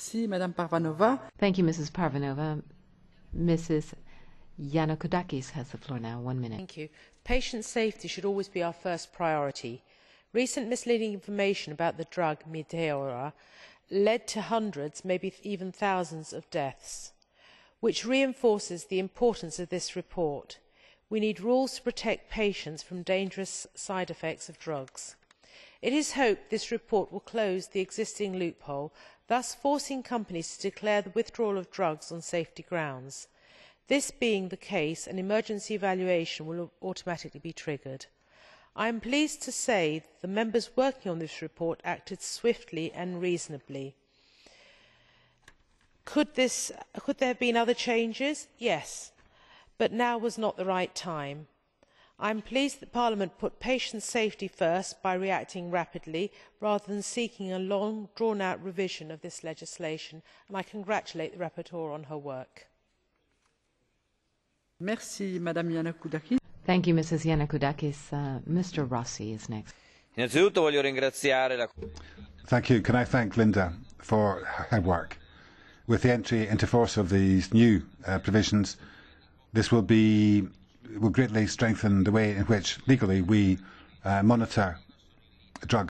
Merci, Madame Parvanova. Thank you, Mrs. Parvanova. Mrs. Yanakoudakis has the floor now. One minute. Thank you. Patient safety should always be our first priority. Recent misleading information about the drug Meteora led to hundreds, maybe even thousands of deaths, which reinforces the importance of this report. We need rules to protect patients from dangerous side effects of drugs it is hoped this report will close the existing loophole thus forcing companies to declare the withdrawal of drugs on safety grounds. this being the case an emergency evaluation will automatically be triggered. i am pleased to say the members working on this report acted swiftly and reasonably. could, this, could there have been other changes? yes but now was not the right time i am pleased that parliament put patient safety first by reacting rapidly rather than seeking a long drawn out revision of this legislation and i congratulate the rapporteur on her work. Merci, Thank you, Mrs. Yannakoudakis. Uh, Mr. Rossi is next. Thank you. Can I thank Linda for her work? With the entry into force of these new uh, provisions, this will be will greatly strengthen the way in which legally we uh, monitor drug